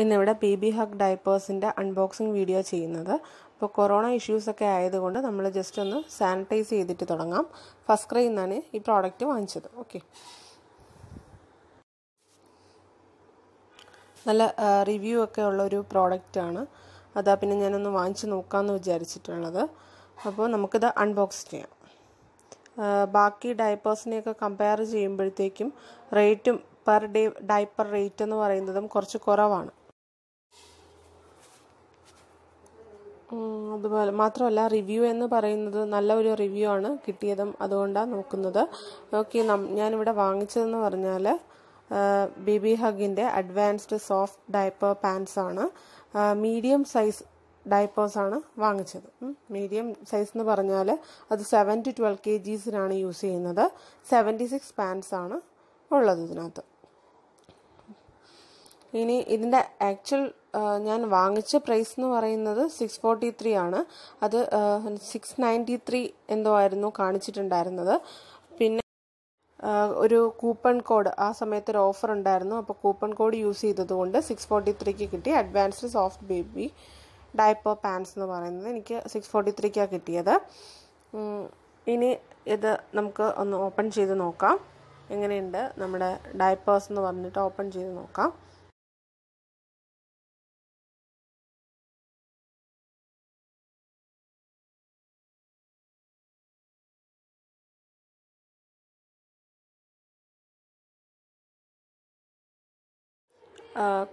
ഇന്നിവിടെ പി ബി ഹക്ക് ഡയപ്പേഴ്സിൻ്റെ അൺബോക്സിങ് വീഡിയോ ചെയ്യുന്നത് അപ്പോൾ കൊറോണ ഇഷ്യൂസൊക്കെ ആയതുകൊണ്ട് നമ്മൾ ജസ്റ്റ് ഒന്ന് സാനിറ്റൈസ് ചെയ്തിട്ട് തുടങ്ങാം ഫസ്റ്റ് ക്രൈ നിന്നാണ് ഈ പ്രോഡക്റ്റ് വാങ്ങിച്ചത് ഓക്കെ നല്ല റിവ്യൂ ഒക്കെ ഉള്ള ഒരു പ്രോഡക്റ്റാണ് അതാ പിന്നെ ഞാനൊന്ന് വാങ്ങിച്ച് നോക്കാമെന്ന് വിചാരിച്ചിട്ടുള്ളത് അപ്പോൾ നമുക്കിത് അൺബോക്സ് ചെയ്യാം ബാക്കി ഡയപ്പേഴ്സിനെയൊക്കെ കമ്പയർ ചെയ്യുമ്പോഴത്തേക്കും റേറ്റും പെർ ഡേ ഡയപ്പർ റേറ്റ് എന്ന് പറയുന്നതും കുറച്ച് കുറവാണ് അതുപോലെ മാത്രമല്ല റിവ്യൂ എന്ന് പറയുന്നത് നല്ല ഒരു റിവ്യൂ ആണ് കിട്ടിയതും അതുകൊണ്ടാണ് നോക്കുന്നത് ഓക്കെ ഞാനിവിടെ വാങ്ങിച്ചതെന്ന് പറഞ്ഞാൽ ബേബി ഹഗിൻ്റെ അഡ്വാൻസ്ഡ് സോഫ്റ്റ് ഡയപ്പർ പാൻസ് ആണ് മീഡിയം സൈസ് ആണ് വാങ്ങിച്ചത് മീഡിയം സൈസ് എന്ന് പറഞ്ഞാൽ അത് സെവൻ ടു ട്വൽവ് കെ ജീസിനാണ് യൂസ് ചെയ്യുന്നത് സെവൻറ്റി സിക്സ് പാൻസ് ആണ് ഉള്ളത് ഇതിനകത്ത് ഇനി ഇതിൻ്റെ ആക്ച്വൽ ഞാൻ വാങ്ങിച്ച പ്രൈസ് എന്ന് പറയുന്നത് സിക്സ് ഫോർട്ടി ത്രീ ആണ് അത് സിക്സ് നയൻറ്റി ത്രീ എന്തോ ആയിരുന്നു കാണിച്ചിട്ടുണ്ടായിരുന്നത് പിന്നെ ഒരു കൂപ്പൺ കോഡ് ആ സമയത്ത് ഒരു ഓഫർ ഉണ്ടായിരുന്നു അപ്പോൾ കൂപ്പൺ കോഡ് യൂസ് ചെയ്തതുകൊണ്ട് സിക്സ് ഫോർട്ടി ത്രീക്ക് കിട്ടി advanced soft baby diaper pants എന്ന് പറയുന്നത് എനിക്ക് സിക്സ് ഫോർട്ടി ത്രീക്കാണ് കിട്ടിയത് ഇനി ഇത് നമുക്ക് ഒന്ന് ഓപ്പൺ ചെയ്ത് നോക്കാം എങ്ങനെയുണ്ട് നമ്മുടെ ഡയപ്പേഴ്സ് എന്ന് പറഞ്ഞിട്ട് ഓപ്പൺ ചെയ്ത് നോക്കാം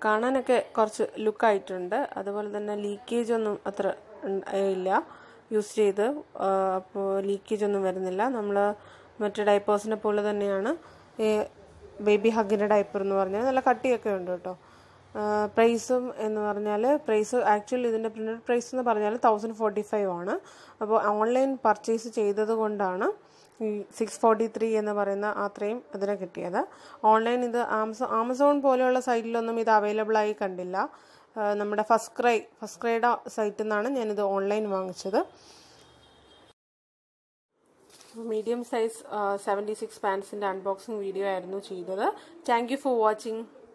കാണാനൊക്കെ കുറച്ച് ലുക്കായിട്ടുണ്ട് അതുപോലെ തന്നെ ലീക്കേജ് ഒന്നും അത്ര ഇല്ല യൂസ് ചെയ്ത് അപ്പോൾ ലീക്കേജ് ഒന്നും വരുന്നില്ല നമ്മൾ മറ്റു ഡൈപ്പേഴ്സിനെ പോലെ തന്നെയാണ് ഈ ബേബി ഹഗിൻ്റെ ഡൈപ്പർ എന്ന് പറഞ്ഞാൽ നല്ല കട്ടിയൊക്കെ ഉണ്ട് കേട്ടോ പ്രൈസും എന്ന് പറഞ്ഞാൽ പ്രൈസ് ആക്ച്വലി ഇതിൻ്റെ പ്രിൻ്റഡ് പ്രൈസ് എന്ന് പറഞ്ഞാൽ തൗസൻഡ് ഫോർട്ടി ഫൈവ് ആണ് അപ്പോൾ ഓൺലൈൻ പർച്ചേസ് ചെയ്തത് കൊണ്ടാണ് സിക്സ് ഫോർട്ടി ത്രീ എന്ന് പറയുന്ന അത്രയും ഇതിന് കിട്ടിയത് ഓൺലൈൻ ഇത് ആമസോൺ ആമസോൺ പോലെയുള്ള സൈറ്റിലൊന്നും ഇത് അവൈലബിൾ ആയി കണ്ടില്ല നമ്മുടെ ഫസ്റ്റ് ക്രൈ ഫസ്റ്റ് ക്രൈയുടെ സൈറ്റിൽ നിന്നാണ് ഞാനിത് ഓൺലൈൻ വാങ്ങിച്ചത് മീഡിയം സൈസ് സെവൻറ്റി സിക്സ് പാൻസിൻ്റെ അൺബോക്സിങ് വീഡിയോ ആയിരുന്നു ചെയ്തത് താങ്ക് യു ഫോർ വാച്ചിങ്